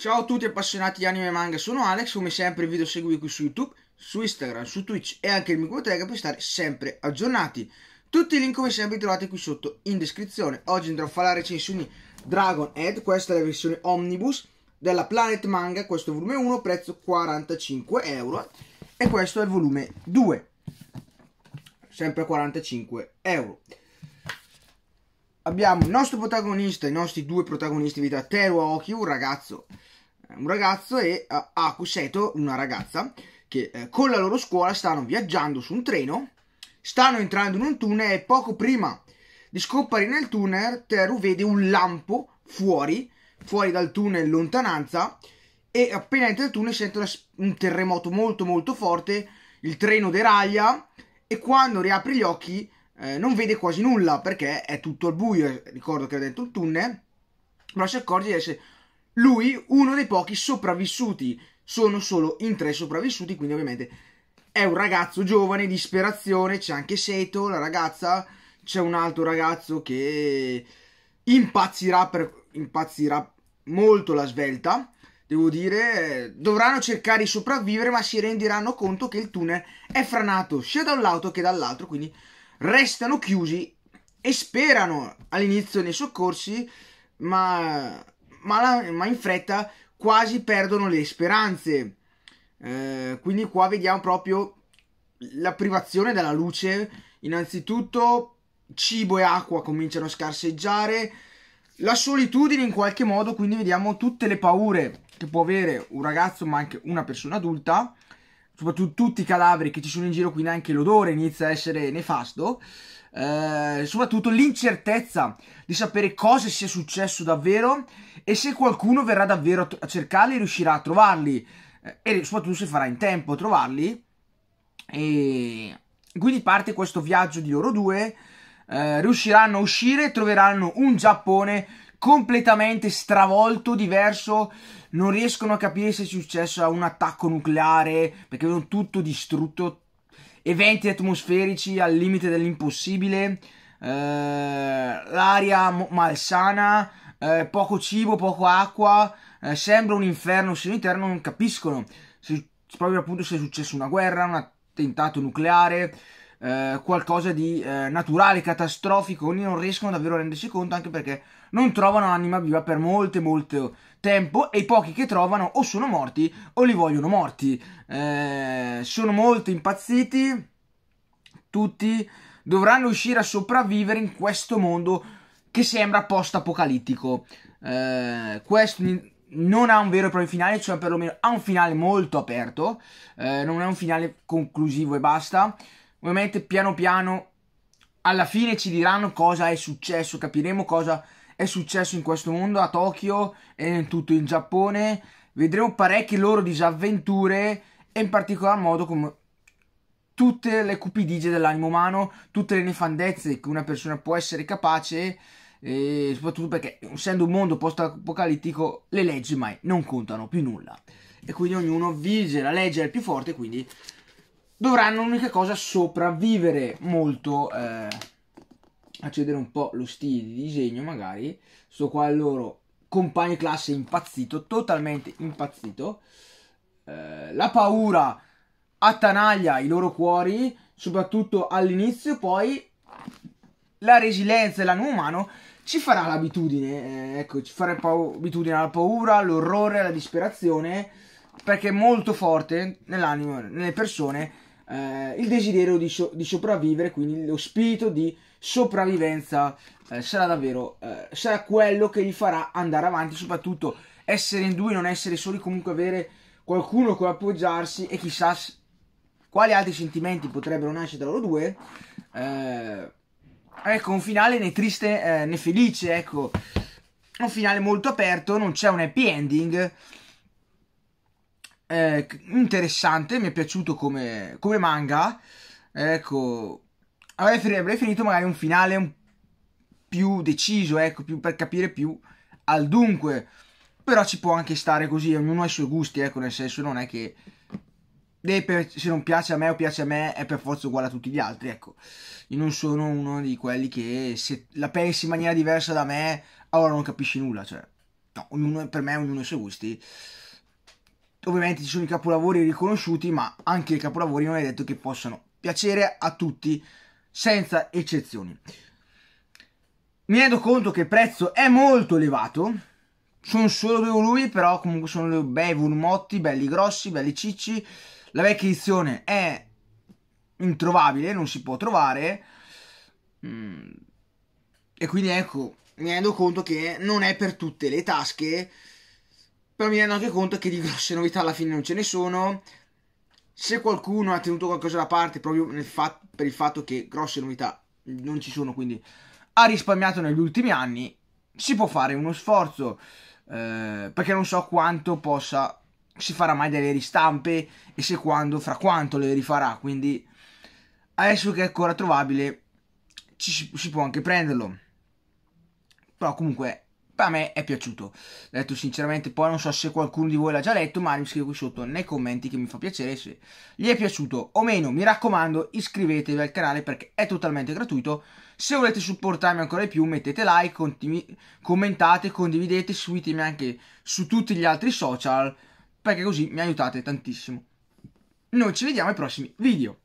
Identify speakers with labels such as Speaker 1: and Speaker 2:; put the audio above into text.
Speaker 1: Ciao a tutti appassionati di anime e manga, sono Alex, come sempre vi do seguire qui su YouTube, su Instagram, su Twitch e anche il mio Micoteca per stare sempre aggiornati. Tutti i link come sempre li trovate qui sotto in descrizione. Oggi andrò a fare la recensione Dragon Head, questa è la versione omnibus della Planet Manga, questo è il volume 1, prezzo 45 euro e questo è il volume 2, sempre 45 euro abbiamo il nostro protagonista, i nostri due protagonisti, vita Teru Aoki, un ragazzo un ragazzo e uh, a una ragazza, che uh, con la loro scuola stanno viaggiando su un treno, stanno entrando in un tunnel e poco prima di scomparire nel tunnel, Teru vede un lampo fuori, fuori dal tunnel in lontananza, e appena entra il tunnel sente un terremoto molto molto forte, il treno deraglia e quando riapre gli occhi eh, non vede quasi nulla perché è tutto al buio, ricordo che era dentro il tunnel, però si accorge di essere lui, uno dei pochi sopravvissuti. Sono solo in tre sopravvissuti, quindi ovviamente è un ragazzo giovane, disperazione, c'è anche Seto, la ragazza, c'è un altro ragazzo che impazzirà, per, impazzirà molto la svelta, devo dire, dovranno cercare di sopravvivere ma si renderanno conto che il tunnel è franato sia da un lato che dall'altro, quindi restano chiusi e sperano all'inizio nei soccorsi, ma ma, la, ma in fretta quasi perdono le speranze. Eh, quindi qua vediamo proprio la privazione della luce. Innanzitutto cibo e acqua cominciano a scarseggiare. La solitudine in qualche modo, quindi vediamo tutte le paure che può avere un ragazzo ma anche una persona adulta soprattutto tutti i cadaveri che ci sono in giro, quindi anche l'odore inizia a essere nefasto. Eh, soprattutto l'incertezza di sapere cosa sia successo davvero e se qualcuno verrà davvero a, cercarli e riuscirà a trovarli eh, e soprattutto se farà in tempo a trovarli e quindi parte questo viaggio di loro due eh, riusciranno a uscire troveranno un Giappone completamente stravolto, diverso. Non riescono a capire se è successo un attacco nucleare perché vedono tutto distrutto. Eventi atmosferici al limite dell'impossibile. Eh, l'aria malsana. Eh, poco cibo, poco acqua. Eh, sembra un inferno se interno. Non capiscono se, proprio appunto se è successa una guerra, un attentato nucleare. Eh, qualcosa di eh, naturale, catastrofico, Quindi non riescono davvero a rendersi conto anche perché non trovano anima viva per molto molto tempo e i pochi che trovano o sono morti o li vogliono morti. Eh, sono molto impazziti, tutti dovranno riuscire a sopravvivere in questo mondo che sembra post-apocalittico. Eh, questo non ha un vero e proprio finale, cioè perlomeno ha un finale molto aperto, eh, non è un finale conclusivo e basta. Ovviamente piano piano alla fine ci diranno cosa è successo, capiremo cosa è successo in questo mondo a Tokyo e in tutto il Giappone. Vedremo parecchie loro disavventure e in particolar modo come tutte le cupidigie dell'animo umano, tutte le nefandezze che una persona può essere capace, eh, soprattutto perché essendo un mondo post-apocalittico le leggi mai non contano più nulla. E quindi ognuno vige la legge è il più forte, quindi dovranno un'unica cosa sopravvivere molto... Eh, accedere un po' lo stile di disegno magari sto qua il loro compagno classe impazzito totalmente impazzito eh, la paura attanaglia i loro cuori soprattutto all'inizio poi la resilienza e l'animo umano ci farà l'abitudine eh, ecco ci farà pau- alla paura all'orrore alla disperazione perché è molto forte nell'animo nelle persone eh, il desiderio di, so- di sopravvivere quindi lo spirito di sopravvivenza eh, sarà davvero eh, sarà quello che gli farà andare avanti, soprattutto essere in due, non essere soli, comunque avere qualcuno con appoggiarsi e chissà quali altri sentimenti potrebbero nascere da loro due. Eh, ecco, un finale né triste eh, né felice, ecco. Un finale molto aperto, non c'è un happy ending. Eh, interessante, mi è piaciuto come, come manga. Ecco, avrei preferito magari un finale un più deciso, ecco, più per capire più al dunque. Però ci può anche stare così, ognuno ha i suoi gusti, ecco, nel senso non è che se non piace a me o piace a me è per forza uguale a tutti gli altri, ecco. Io non sono uno di quelli che se la pensi in maniera diversa da me, allora non capisci nulla, cioè. No, ognuno, per me ognuno ha i suoi gusti. Ovviamente ci sono i capolavori riconosciuti, ma anche i capolavori non è detto che possano piacere a tutti senza eccezioni. Mi rendo conto che il prezzo è molto elevato, sono solo due volumi, però comunque sono bei volumotti, belli grossi, belli cicci. La vecchia edizione è introvabile, non si può trovare. Mm. E quindi ecco, mi rendo conto che non è per tutte le tasche, però mi rendo anche conto che di grosse novità alla fine non ce ne sono se qualcuno ha tenuto qualcosa da parte proprio fatto, per il fatto che grosse novità non ci sono, quindi ha risparmiato negli ultimi anni, si può fare uno sforzo eh, perché non so quanto possa si farà mai delle ristampe e se quando fra quanto le rifarà, quindi adesso che è ancora trovabile ci, si può anche prenderlo. Però comunque a me è piaciuto. Detto sinceramente, poi non so se qualcuno di voi l'ha già letto, ma mi scrivo qui sotto nei commenti che mi fa piacere se gli è piaciuto o meno. Mi raccomando, iscrivetevi al canale perché è totalmente gratuito. Se volete supportarmi ancora di più, mettete like, commentate, condividete, seguitemi anche su tutti gli altri social perché così mi aiutate tantissimo. Noi ci vediamo ai prossimi video.